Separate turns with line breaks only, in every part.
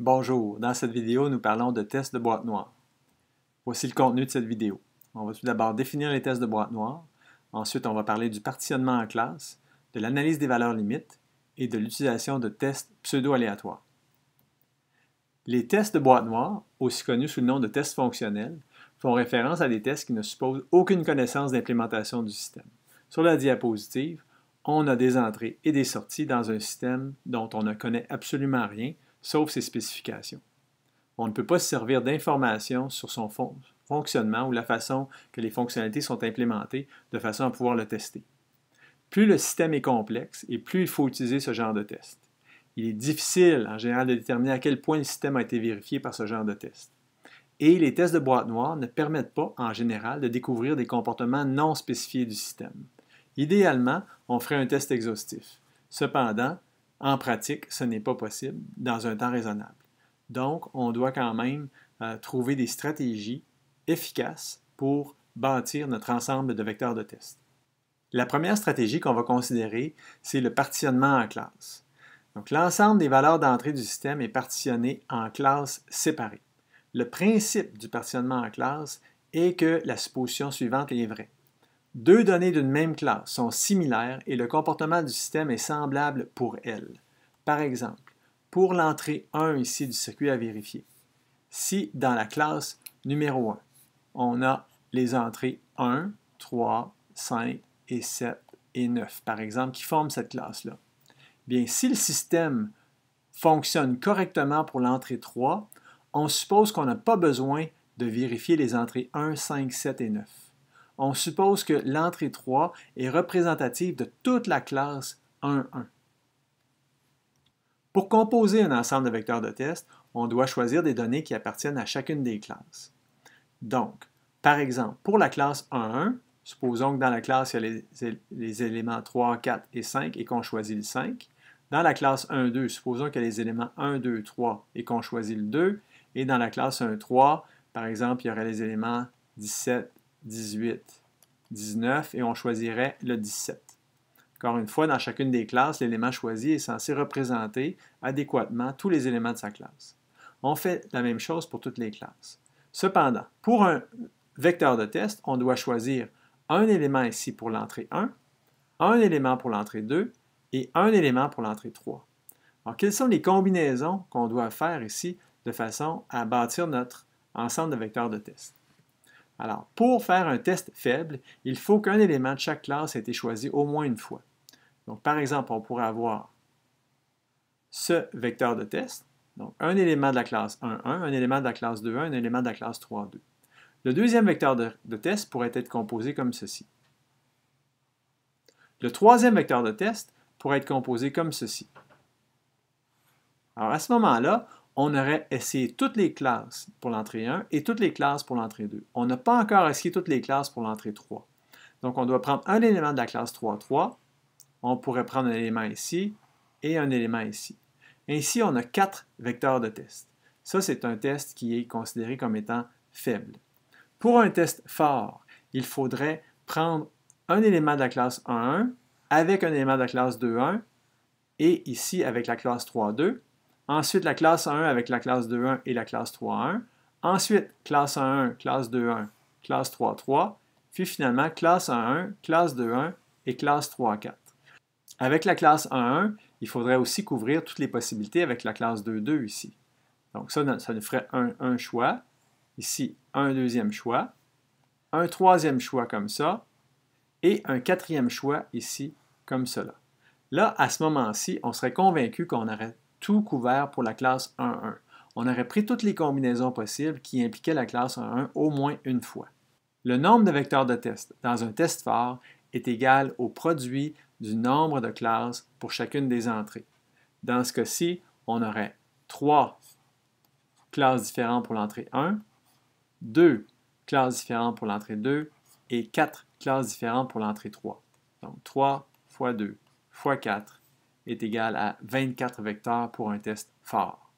Bonjour, dans cette vidéo, nous parlons de tests de boîte noire. Voici le contenu de cette vidéo. On va tout d'abord définir les tests de boîte noire. Ensuite, on va parler du partitionnement en classe, de l'analyse des valeurs limites et de l'utilisation de tests pseudo-aléatoires. Les tests de boîte noire, aussi connus sous le nom de tests fonctionnels, font référence à des tests qui ne supposent aucune connaissance d'implémentation du système. Sur la diapositive, on a des entrées et des sorties dans un système dont on ne connaît absolument rien, sauf ses spécifications. On ne peut pas se servir d'informations sur son fonctionnement ou la façon que les fonctionnalités sont implémentées de façon à pouvoir le tester. Plus le système est complexe et plus il faut utiliser ce genre de test. Il est difficile en général de déterminer à quel point le système a été vérifié par ce genre de test. Et les tests de boîte noire ne permettent pas en général de découvrir des comportements non spécifiés du système. Idéalement, on ferait un test exhaustif. Cependant, en pratique, ce n'est pas possible dans un temps raisonnable. Donc, on doit quand même euh, trouver des stratégies efficaces pour bâtir notre ensemble de vecteurs de test. La première stratégie qu'on va considérer, c'est le partitionnement en classe. Donc, l'ensemble des valeurs d'entrée du système est partitionné en classes séparées. Le principe du partitionnement en classe est que la supposition suivante est vraie. Deux données d'une même classe sont similaires et le comportement du système est semblable pour elles. Par exemple, pour l'entrée 1 ici du circuit à vérifier, si dans la classe numéro 1, on a les entrées 1, 3, 5 et 7 et 9, par exemple, qui forment cette classe-là, bien si le système fonctionne correctement pour l'entrée 3, on suppose qu'on n'a pas besoin de vérifier les entrées 1, 5, 7 et 9 on suppose que l'entrée 3 est représentative de toute la classe 1, 1. Pour composer un ensemble de vecteurs de test, on doit choisir des données qui appartiennent à chacune des classes. Donc, par exemple, pour la classe 1, 1, supposons que dans la classe, il y a les, éléments 3, 4 et 5 et qu'on choisit le 5. Dans la classe 1, 2, supposons qu'il y a les éléments 1, 2, 3 et qu'on choisit le 2. Et dans la classe 1, 3, par exemple, il y aurait les éléments 17 18, 19 et on choisirait le 17. Encore une fois, dans chacune des classes, l'élément choisi est censé représenter adéquatement tous les éléments de sa classe. On fait la même chose pour toutes les classes. Cependant, pour un vecteur de test, on doit choisir un élément ici pour l'entrée 1, un élément pour l'entrée 2 et un élément pour l'entrée 3. Alors, quelles sont les combinaisons qu'on doit faire ici de façon à bâtir notre ensemble de vecteurs de test? Alors, pour faire un test faible, il faut qu'un élément de chaque classe ait été choisi au moins une fois. Donc, par exemple, on pourrait avoir ce vecteur de test, donc un élément de la classe 1, 1, un élément de la classe 2, 1, un élément de la classe 3, 2. Le deuxième vecteur de, de test pourrait être composé comme ceci. Le troisième vecteur de test pourrait être composé comme ceci. Alors, à ce moment-là, on aurait essayé toutes les classes pour l'entrée 1 et toutes les classes pour l'entrée 2. On n'a pas encore essayé toutes les classes pour l'entrée 3. Donc, on doit prendre un élément de la classe 3, 3. On pourrait prendre un élément ici et un élément ici. Ainsi, on a quatre vecteurs de test. Ça, c'est un test qui est considéré comme étant faible. Pour un test fort, il faudrait prendre un élément de la classe 1, 1 avec un élément de la classe 2, 1 et ici avec la classe 3, 2 Ensuite, la classe 1 avec la classe 2-1 et la classe 3-1. Ensuite, classe 1-1, classe 2-1, classe 3-3. Puis finalement, classe 1-1, classe 2-1 et classe 3-4. Avec la classe 1-1, il faudrait aussi couvrir toutes les possibilités avec la classe 2-2 ici. Donc ça, ça nous ferait un, un choix. Ici, un deuxième choix. Un troisième choix comme ça. Et un quatrième choix ici, comme cela. Là, à ce moment-ci, on serait convaincu qu'on aurait tout couvert pour la classe 1-1. On aurait pris toutes les combinaisons possibles qui impliquaient la classe 1 au moins une fois. Le nombre de vecteurs de test dans un test phare est égal au produit du nombre de classes pour chacune des entrées. Dans ce cas-ci, on aurait 3 classes différentes pour l'entrée 1, 2 classes différentes pour l'entrée 2 et 4 classes différentes pour l'entrée 3. Donc 3 x 2 x 4 est égal à 24 vecteurs pour un test fort.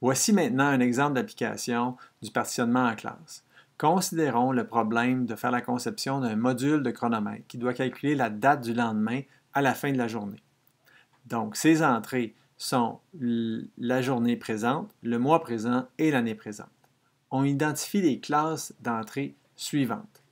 Voici maintenant un exemple d'application du partitionnement en classe. Considérons le problème de faire la conception d'un module de chronomètre qui doit calculer la date du lendemain à la fin de la journée. Donc, ces entrées sont la journée présente, le mois présent et l'année présente. On identifie les classes d'entrées suivantes.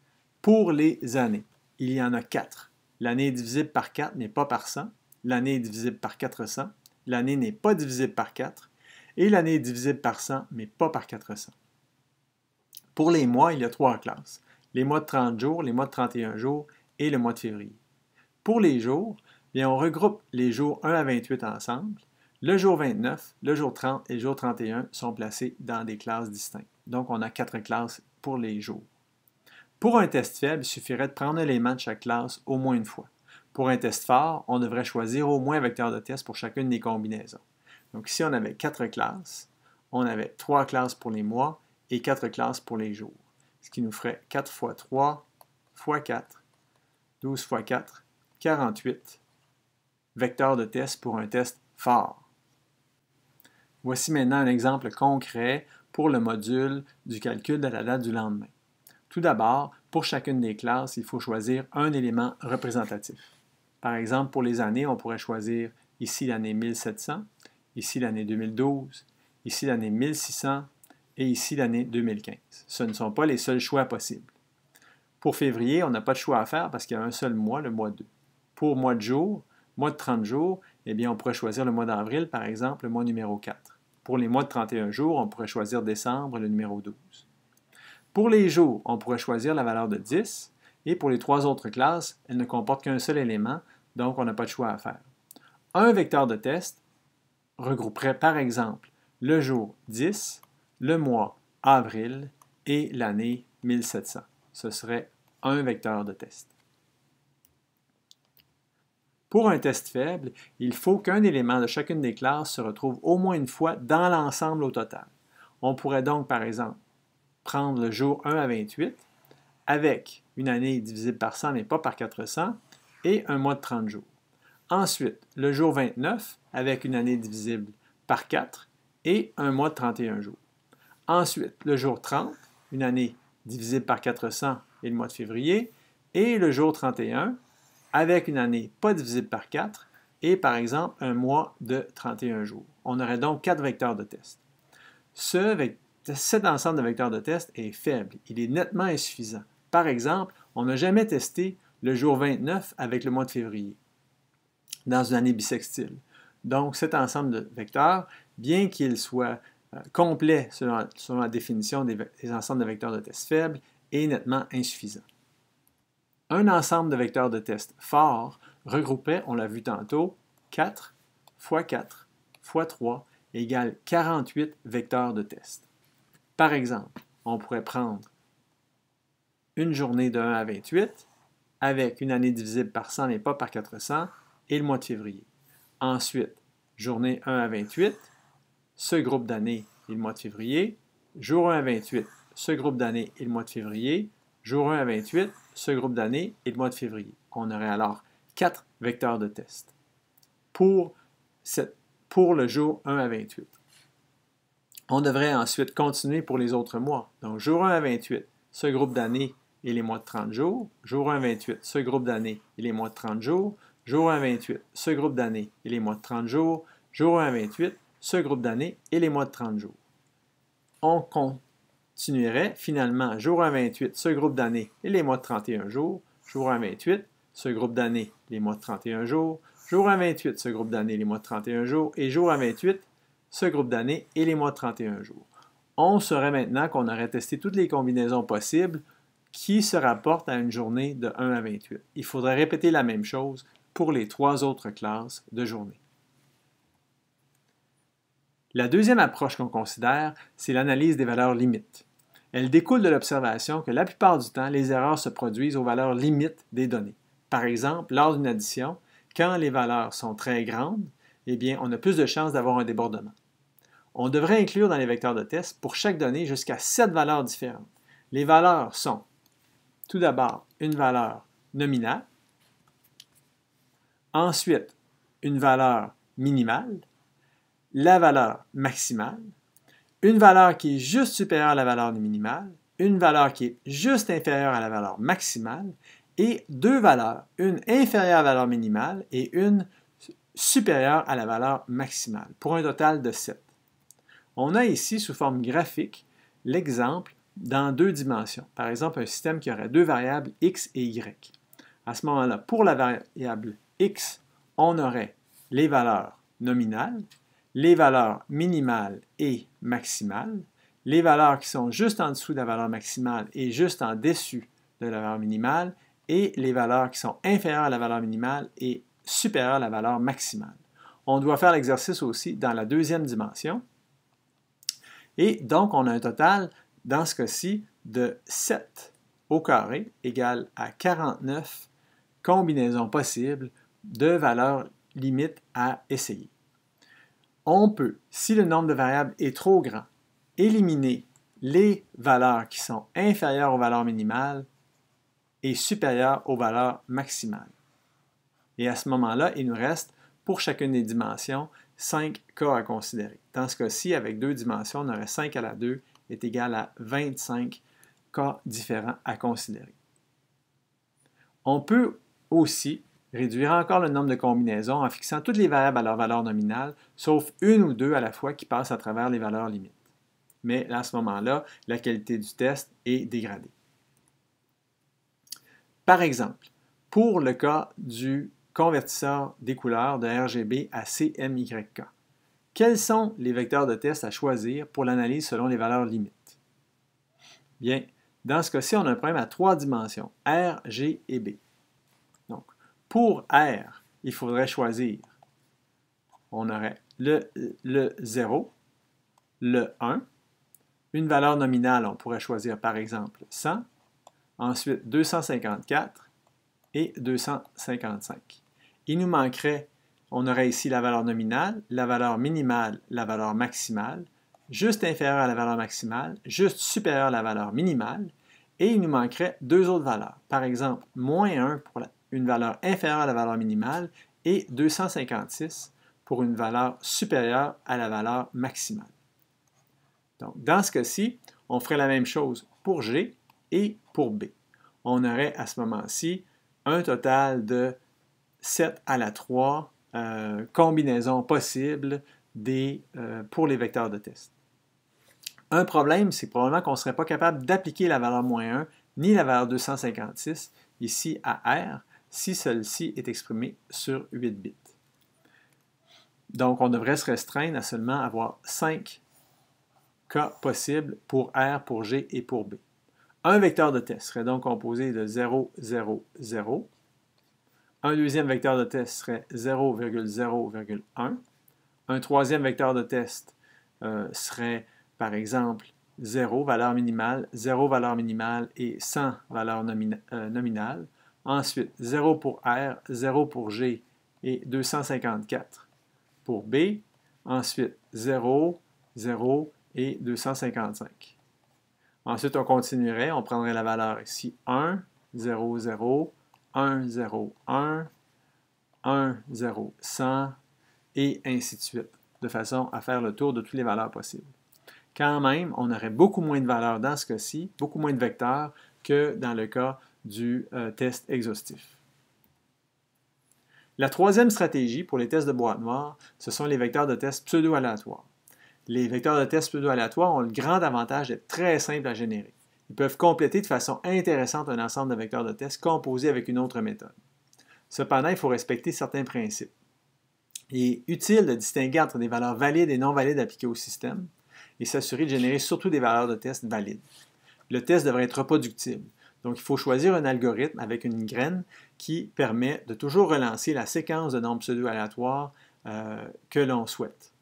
Pour les années, il y en a quatre. L'année est divisible par 4, mais pas par 100 l'année est divisible par 400, l'année n'est pas divisible par 4, et l'année est divisible par 100, mais pas par 400. Pour les mois, il y a trois classes, les mois de 30 jours, les mois de 31 jours et le mois de février. Pour les jours, bien, on regroupe les jours 1 à 28 ensemble. Le jour 29, le jour 30 et le jour 31 sont placés dans des classes distinctes. Donc, on a quatre classes pour les jours. Pour un test faible, il suffirait de prendre l'élément de chaque classe au moins une fois. Pour un test phare, on devrait choisir au moins un vecteur de test pour chacune des combinaisons. Donc si on avait quatre classes, on avait trois classes pour les mois et quatre classes pour les jours, ce qui nous ferait 4 fois 3 fois 4, 12 fois 4, 48 vecteurs de test pour un test phare. Voici maintenant un exemple concret pour le module du calcul de la date du lendemain. Tout d'abord, pour chacune des classes, il faut choisir un élément représentatif. Par exemple, pour les années, on pourrait choisir ici l'année 1700, ici l'année 2012, ici l'année 1600 et ici l'année 2015. Ce ne sont pas les seuls choix possibles. Pour février, on n'a pas de choix à faire parce qu'il y a un seul mois, le mois 2. Pour mois de jour, mois de 30 jours, eh bien, on pourrait choisir le mois d'avril, par exemple, le mois numéro 4. Pour les mois de 31 jours, on pourrait choisir décembre, le numéro 12. Pour les jours, on pourrait choisir la valeur de 10, et pour les trois autres classes, elles ne comportent qu'un seul élément, donc on n'a pas de choix à faire. Un vecteur de test regrouperait par exemple le jour 10, le mois avril et l'année 1700. Ce serait un vecteur de test. Pour un test faible, il faut qu'un élément de chacune des classes se retrouve au moins une fois dans l'ensemble au total. On pourrait donc, par exemple, prendre le jour 1 à 28 avec une année divisible par 100 mais pas par 400 et un mois de 30 jours. Ensuite, le jour 29 avec une année divisible par 4 et un mois de 31 jours. Ensuite, le jour 30, une année divisible par 400 et le mois de février, et le jour 31 avec une année pas divisible par 4 et par exemple un mois de 31 jours. On aurait donc quatre vecteurs de test. Ce, cet ensemble de vecteurs de test est faible, il est nettement insuffisant. Par exemple, on n'a jamais testé le jour 29 avec le mois de février, dans une année bissextile. Donc, cet ensemble de vecteurs, bien qu'il soit euh, complet selon, la définition des, ensembles de vecteurs de test faibles, est nettement insuffisant. Un ensemble de vecteurs de test fort regroupait, on l'a vu tantôt, 4 x 4 x 3 égale 48 vecteurs de test. Par exemple, on pourrait prendre une journée de 1 à 28, avec une année divisible par 100 mais pas par 400 et le mois de février. Ensuite, journée 1 à 28, ce groupe d'années et le mois de février. Jour 1 à 28, ce groupe d'années et le mois de février. Jour 1 à 28, ce groupe d'années et le mois de février. On aurait alors quatre vecteurs de test pour, le jour 1 à 28. On devrait ensuite continuer pour les autres mois. Donc, jour 1 à 28, ce groupe d'années et les mois de 30 jours. Jour 1, 28, ce groupe d'années et les mois de 30 jours. Jour 1, 28, ce groupe d'années et les mois de 30 jours. Jour 1, 28, ce groupe d'années et les mois de 30 jours. On continuerait finalement jour 1, 28, ce groupe d'années et les mois de 31 jours. Jour 1, 28, ce groupe d'années, les mois de 31 jours. Jour 1, 28, ce groupe d'années, les mois de 31 jours. Et jour 1, 28, ce groupe d'années et les mois de 31 jours. On saurait maintenant qu'on aurait testé toutes les combinaisons possibles qui se rapporte à une journée de 1 à 28. Il faudrait répéter la même chose pour les trois autres classes de journée. La deuxième approche qu'on considère, c'est l'analyse des valeurs limites. Elle découle de l'observation que la plupart du temps, les erreurs se produisent aux valeurs limites des données. Par exemple, lors d'une addition, quand les valeurs sont très grandes, eh bien, on a plus de chances d'avoir un débordement. On devrait inclure dans les vecteurs de test pour chaque donnée jusqu'à sept valeurs différentes. Les valeurs sont tout d'abord une valeur nominale, ensuite une valeur minimale, la valeur maximale, une valeur qui est juste supérieure à la valeur minimale, une valeur qui est juste inférieure à la valeur maximale, et deux valeurs, une inférieure à la valeur minimale et une supérieure à la valeur maximale, pour un total de 7. On a ici, sous forme graphique, l'exemple dans deux dimensions. Par exemple, un système qui aurait deux variables x et y. À ce moment-là, pour la variable x, on aurait les valeurs nominales, les valeurs minimales et maximales, les valeurs qui sont juste en dessous de la valeur maximale et juste en dessus de la valeur minimale, et les valeurs qui sont inférieures à la valeur minimale et supérieures à la valeur maximale. On doit faire l'exercice aussi dans la deuxième dimension. Et donc, on a un total dans ce cas-ci, de 7 au carré égale à 49 combinaisons possibles de valeurs limites à essayer. On peut, si le nombre de variables est trop grand, éliminer les valeurs qui sont inférieures aux valeurs minimales et supérieures aux valeurs maximales. Et à ce moment-là, il nous reste, pour chacune des dimensions, 5 cas à considérer. Dans ce cas-ci, avec deux dimensions, on aurait 5 à la 2 est égal à 25 cas différents à considérer. On peut aussi réduire encore le nombre de combinaisons en fixant toutes les variables à leur valeur nominale, sauf une ou deux à la fois qui passent à travers les valeurs limites. Mais à ce moment-là, la qualité du test est dégradée. Par exemple, pour le cas du convertisseur des couleurs de RGB à CMYK, quels sont les vecteurs de test à choisir pour l'analyse selon les valeurs limites? Bien, dans ce cas-ci, on a un problème à trois dimensions, R, G et B. Donc, pour R, il faudrait choisir, on aurait le, le 0, le 1, une valeur nominale, on pourrait choisir par exemple 100, ensuite 254 et 255. Il nous manquerait on aurait ici la valeur nominale, la valeur minimale, la valeur maximale, juste inférieure à la valeur maximale, juste supérieure à la valeur minimale, et il nous manquerait deux autres valeurs. Par exemple, moins 1 pour une valeur inférieure à la valeur minimale et 256 pour une valeur supérieure à la valeur maximale. Donc, dans ce cas-ci, on ferait la même chose pour G et pour B. On aurait à ce moment-ci un total de 7 à la 3 euh, combinaisons possibles des, euh, pour les vecteurs de test. Un problème, c'est probablement qu'on ne serait pas capable d'appliquer la valeur moins 1 ni la valeur 256 ici à R si celle-ci est exprimée sur 8 bits. Donc, on devrait se restreindre à seulement avoir 5 cas possibles pour R, pour G et pour B. Un vecteur de test serait donc composé de 0, 0, 0, un deuxième vecteur de test serait 0,0,1. Un troisième vecteur de test euh, serait, par exemple, 0 valeur minimale, 0 valeur minimale et 100 valeur euh, nominale. Ensuite, 0 pour R, 0 pour G et 254 pour B. Ensuite, 0, 0 et 255. Ensuite, on continuerait, on prendrait la valeur ici 1, 0, 0, 1, 0, 1, 1, 0, 100, et ainsi de suite, de façon à faire le tour de toutes les valeurs possibles. Quand même, on aurait beaucoup moins de valeurs dans ce cas-ci, beaucoup moins de vecteurs que dans le cas du euh, test exhaustif. La troisième stratégie pour les tests de boîte noire, ce sont les vecteurs de test pseudo-aléatoires. Les vecteurs de test pseudo-aléatoires ont le grand avantage d'être très simples à générer. Ils peuvent compléter de façon intéressante un ensemble de vecteurs de test composés avec une autre méthode. Cependant, il faut respecter certains principes. Il est utile de distinguer entre des valeurs valides et non valides appliquées au système et s'assurer de générer surtout des valeurs de test valides. Le test devrait être reproductible. Donc, il faut choisir un algorithme avec une graine qui permet de toujours relancer la séquence de nombres pseudo-aléatoires euh, que l'on souhaite.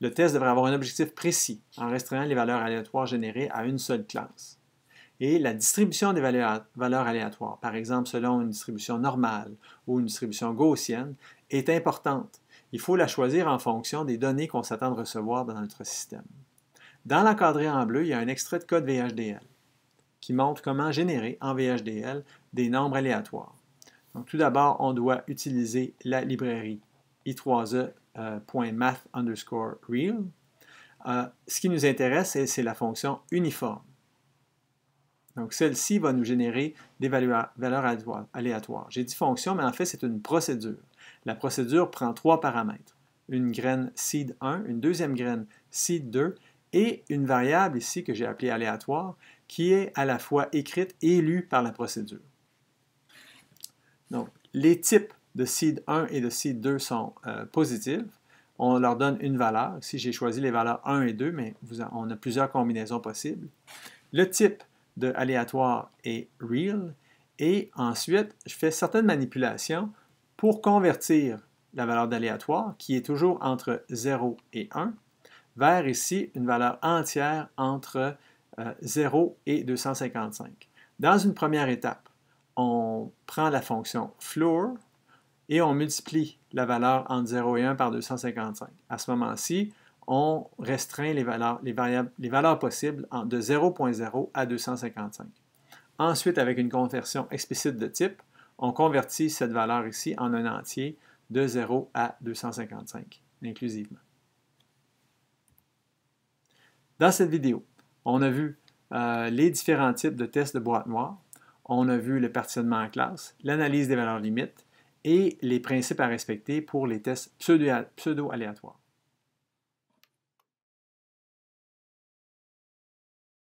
Le test devrait avoir un objectif précis en restreignant les valeurs aléatoires générées à une seule classe et la distribution des valeurs, aléatoires, par exemple selon une distribution normale ou une distribution gaussienne, est importante. Il faut la choisir en fonction des données qu'on s'attend de recevoir dans notre système. Dans l'encadré en bleu, il y a un extrait de code VHDL qui montre comment générer en VHDL des nombres aléatoires. tout d'abord, on doit utiliser la librairie i3e.math euh, underscore real. Euh, ce qui nous intéresse, c'est la fonction uniforme. Donc, celle-ci va nous générer des valeurs aléatoires. J'ai dit fonction, mais en fait, c'est une procédure. La procédure prend trois paramètres. Une graine seed 1, une deuxième graine seed 2 et une variable ici que j'ai appelée aléatoire qui est à la fois écrite et lue par la procédure. Donc, les types de seed 1 et de seed 2 sont euh, positifs. On leur donne une valeur. Ici, j'ai choisi les valeurs 1 et 2, mais on a plusieurs combinaisons possibles. Le type de aléatoire et real. Et ensuite, je fais certaines manipulations pour convertir la valeur d'aléatoire, qui est toujours entre 0 et 1, vers ici une valeur entière entre 0 euh, et 255. Dans une première étape, on prend la fonction floor et on multiplie la valeur entre 0 et 1 par 255. À ce moment-ci, on restreint les valeurs, les variables, les valeurs possibles de 0.0 à 255. Ensuite, avec une conversion explicite de type, on convertit cette valeur ici en un entier de 0 à 255, inclusivement. Dans cette vidéo, on a vu euh, les différents types de tests de boîte noire, on a vu le partitionnement en classe, l'analyse des valeurs limites et les principes à respecter pour les tests pseudo-aléatoires.